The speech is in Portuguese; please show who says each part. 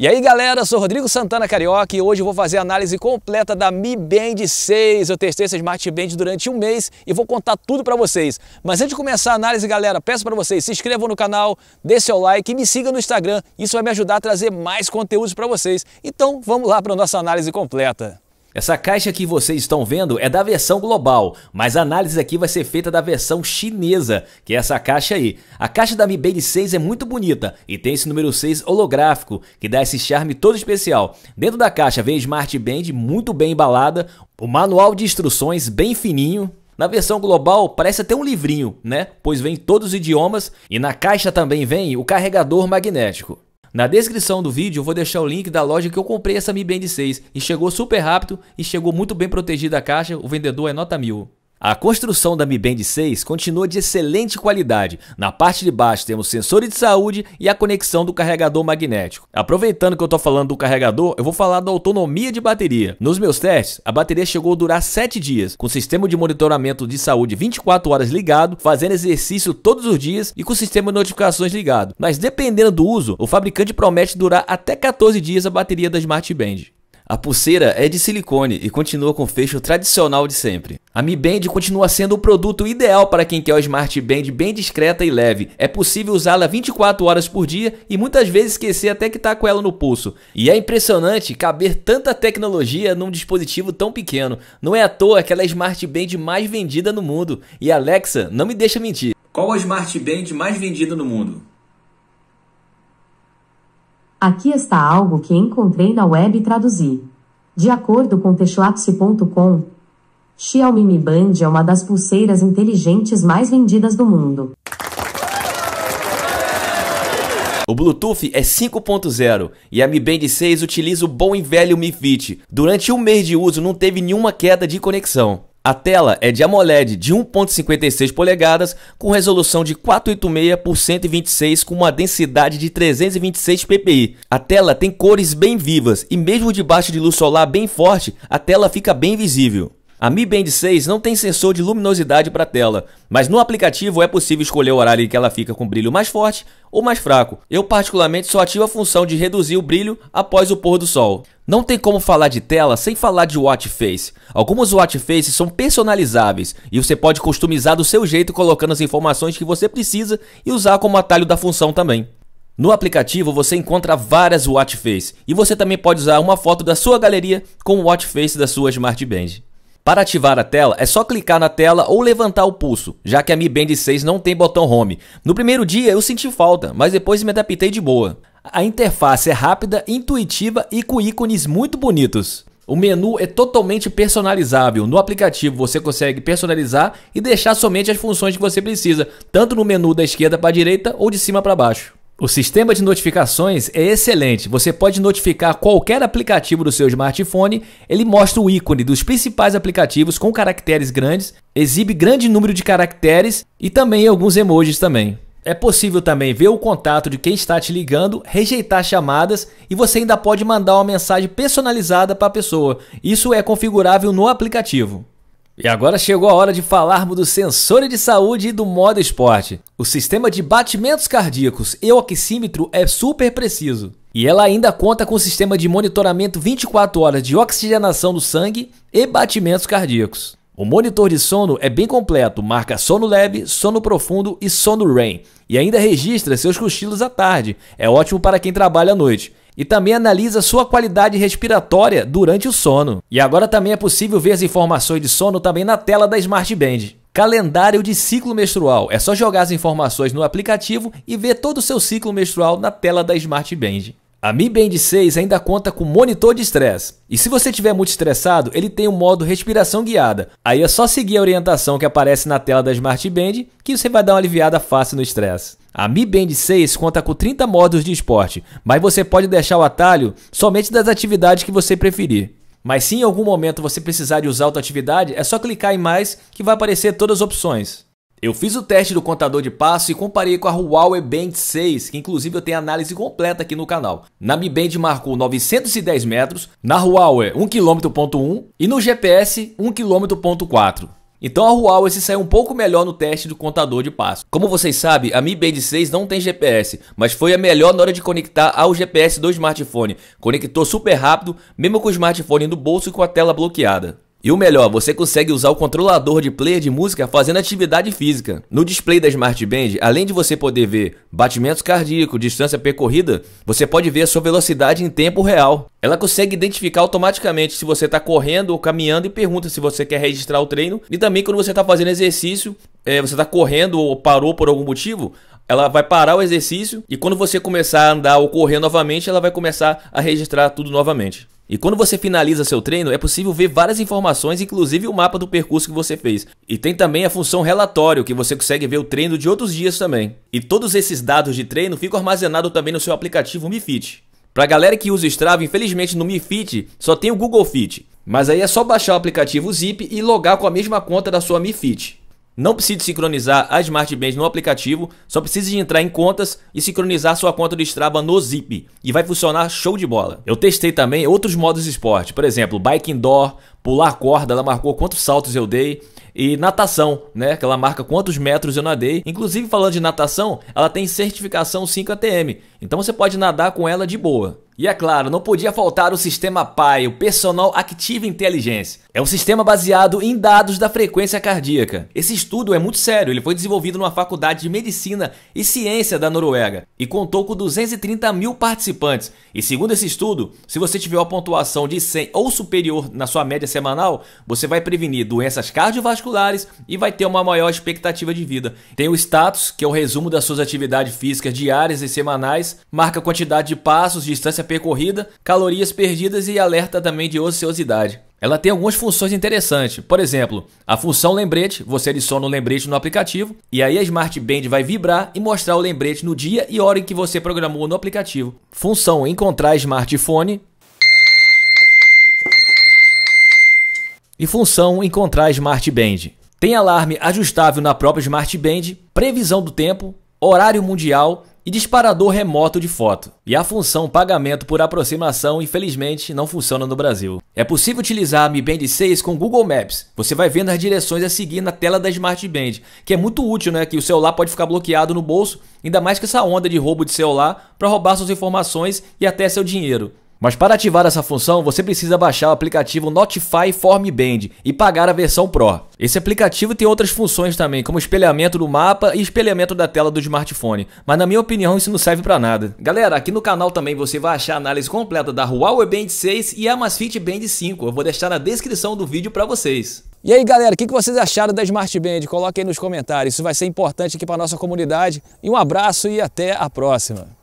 Speaker 1: E aí galera, sou Rodrigo Santana Carioca e hoje eu vou fazer a análise completa da Mi Band 6. Eu testei essa Smart Band durante um mês e vou contar tudo para vocês. Mas antes de começar a análise galera, peço para vocês, se inscrevam no canal, dê seu like e me sigam no Instagram. Isso vai me ajudar a trazer mais conteúdos para vocês. Então vamos lá para a nossa análise completa. Essa caixa que vocês estão vendo é da versão global, mas a análise aqui vai ser feita da versão chinesa, que é essa caixa aí. A caixa da Mi Band 6 é muito bonita e tem esse número 6 holográfico, que dá esse charme todo especial. Dentro da caixa vem a Smart Band muito bem embalada, o manual de instruções bem fininho, na versão global parece até um livrinho, né? Pois vem todos os idiomas e na caixa também vem o carregador magnético. Na descrição do vídeo eu vou deixar o link da loja que eu comprei essa Mi Band 6 e chegou super rápido e chegou muito bem protegida a caixa, o vendedor é nota 1000. A construção da Mi Band 6 continua de excelente qualidade. Na parte de baixo temos sensores de saúde e a conexão do carregador magnético. Aproveitando que eu estou falando do carregador, eu vou falar da autonomia de bateria. Nos meus testes, a bateria chegou a durar 7 dias, com o sistema de monitoramento de saúde 24 horas ligado, fazendo exercício todos os dias e com o sistema de notificações ligado. Mas dependendo do uso, o fabricante promete durar até 14 dias a bateria da Smart Band. A pulseira é de silicone e continua com o fecho tradicional de sempre. A Mi Band continua sendo o produto ideal para quem quer o Smart Band bem discreta e leve. É possível usá-la 24 horas por dia e muitas vezes esquecer até que está com ela no pulso. E é impressionante caber tanta tecnologia num dispositivo tão pequeno. Não é à toa que ela é a Smart Band mais vendida no mundo. E Alexa, não me deixa mentir. Qual a Smart Band mais vendida no mundo? Aqui está algo que encontrei na web e traduzi. De acordo com techlapse.com, Xiaomi Mi Band é uma das pulseiras inteligentes mais vendidas do mundo. O Bluetooth é 5.0 e a Mi Band 6 utiliza o bom e velho Mi Fit. Durante um mês de uso não teve nenhuma queda de conexão. A tela é de AMOLED de 1.56 polegadas com resolução de 486 por 126 com uma densidade de 326 ppi. A tela tem cores bem vivas e mesmo debaixo de luz solar bem forte, a tela fica bem visível. A Mi Band 6 não tem sensor de luminosidade para a tela, mas no aplicativo é possível escolher o horário em que ela fica com brilho mais forte ou mais fraco. Eu particularmente só ativo a função de reduzir o brilho após o pôr do sol. Não tem como falar de tela sem falar de watch face. Algumas watch faces são personalizáveis e você pode customizar do seu jeito colocando as informações que você precisa e usar como atalho da função também. No aplicativo você encontra várias watch face e você também pode usar uma foto da sua galeria com o watch face da sua Smart Band. Para ativar a tela, é só clicar na tela ou levantar o pulso, já que a Mi Band 6 não tem botão home. No primeiro dia eu senti falta, mas depois me adaptei de boa. A interface é rápida, intuitiva e com ícones muito bonitos. O menu é totalmente personalizável. No aplicativo você consegue personalizar e deixar somente as funções que você precisa, tanto no menu da esquerda para a direita ou de cima para baixo. O sistema de notificações é excelente. Você pode notificar qualquer aplicativo do seu smartphone. Ele mostra o ícone dos principais aplicativos com caracteres grandes, exibe grande número de caracteres e também alguns emojis também. É possível também ver o contato de quem está te ligando, rejeitar chamadas e você ainda pode mandar uma mensagem personalizada para a pessoa. Isso é configurável no aplicativo. E agora chegou a hora de falarmos do sensor de saúde e do modo esporte. O sistema de batimentos cardíacos e o oxímetro é super preciso. E ela ainda conta com o sistema de monitoramento 24 horas de oxigenação do sangue e batimentos cardíacos. O monitor de sono é bem completo, marca sono leve, sono profundo e sono REM, e ainda registra seus cochilos à tarde. É ótimo para quem trabalha à noite e também analisa sua qualidade respiratória durante o sono. E agora também é possível ver as informações de sono também na tela da Smart Band. Calendário de ciclo menstrual. É só jogar as informações no aplicativo e ver todo o seu ciclo menstrual na tela da Smart Band. A Mi Band 6 ainda conta com monitor de estresse. E se você estiver muito estressado, ele tem o um modo respiração guiada. Aí é só seguir a orientação que aparece na tela da Smart Band que você vai dar uma aliviada fácil no estresse. A Mi Band 6 conta com 30 modos de esporte, mas você pode deixar o atalho somente das atividades que você preferir. Mas se em algum momento você precisar de usar outra atividade, é só clicar em mais que vai aparecer todas as opções. Eu fiz o teste do contador de passo e comparei com a Huawei Band 6, que inclusive eu tenho análise completa aqui no canal. Na Mi Band marcou 910 metros, na Huawei 1,1 km e no GPS 1,4 km. Então a Huawei se saiu um pouco melhor no teste do contador de passo. Como vocês sabem, a Mi Band 6 não tem GPS, mas foi a melhor na hora de conectar ao GPS do smartphone. Conectou super rápido, mesmo com o smartphone no bolso e com a tela bloqueada. E o melhor, você consegue usar o controlador de player de música fazendo atividade física. No display da Smart Band, além de você poder ver batimentos cardíacos, distância percorrida, você pode ver a sua velocidade em tempo real. Ela consegue identificar automaticamente se você está correndo ou caminhando e pergunta se você quer registrar o treino. E também quando você está fazendo exercício, é, você está correndo ou parou por algum motivo, ela vai parar o exercício e quando você começar a andar ou correr novamente, ela vai começar a registrar tudo novamente. E quando você finaliza seu treino, é possível ver várias informações, inclusive o mapa do percurso que você fez. E tem também a função relatório, que você consegue ver o treino de outros dias também. E todos esses dados de treino ficam armazenados também no seu aplicativo MiFit. Pra galera que usa o Strava, infelizmente no MiFit só tem o Google Fit. Mas aí é só baixar o aplicativo Zip e logar com a mesma conta da sua MiFit. Não precisa sincronizar a Smart no aplicativo, só precisa entrar em contas e sincronizar sua conta do Strava no Zip e vai funcionar show de bola. Eu testei também outros modos esporte, por exemplo, bike indoor, pular corda, ela marcou quantos saltos eu dei e natação, né? Que ela marca quantos metros eu nadei. Inclusive falando de natação, ela tem certificação 5 ATM, então você pode nadar com ela de boa. E é claro, não podia faltar o sistema PAI, o Personal Active Intelligence. É um sistema baseado em dados da frequência cardíaca. Esse estudo é muito sério, ele foi desenvolvido numa faculdade de medicina e ciência da Noruega e contou com 230 mil participantes. E segundo esse estudo, se você tiver uma pontuação de 100 ou superior na sua média semanal, você vai prevenir doenças cardiovasculares e vai ter uma maior expectativa de vida. Tem o status, que é o resumo das suas atividades físicas diárias e semanais marca quantidade de passos, distância percorrida, calorias perdidas e alerta também de ociosidade. Ela tem algumas funções interessantes. Por exemplo, a função lembrete, você adiciona o um lembrete no aplicativo e aí a Smart Band vai vibrar e mostrar o lembrete no dia e hora em que você programou no aplicativo. Função encontrar smartphone e função encontrar Smart Band. Tem alarme ajustável na própria Smart Band, previsão do tempo, horário mundial, e disparador remoto de foto. E a função pagamento por aproximação, infelizmente, não funciona no Brasil. É possível utilizar a Mi Band 6 com Google Maps. Você vai vendo as direções a seguir na tela da Smart Band, que é muito útil, né? Que o celular pode ficar bloqueado no bolso, ainda mais com essa onda de roubo de celular para roubar suas informações e até seu dinheiro. Mas para ativar essa função, você precisa baixar o aplicativo Notify Form Band e pagar a versão Pro. Esse aplicativo tem outras funções também, como espelhamento do mapa e espelhamento da tela do smartphone, mas na minha opinião isso não serve para nada. Galera, aqui no canal também você vai achar a análise completa da Huawei Band 6 e a Amazfit Band 5. Eu vou deixar na descrição do vídeo para vocês. E aí galera, o que vocês acharam da Smart Band? Coloquem aí nos comentários, isso vai ser importante aqui para nossa comunidade. E um abraço e até a próxima!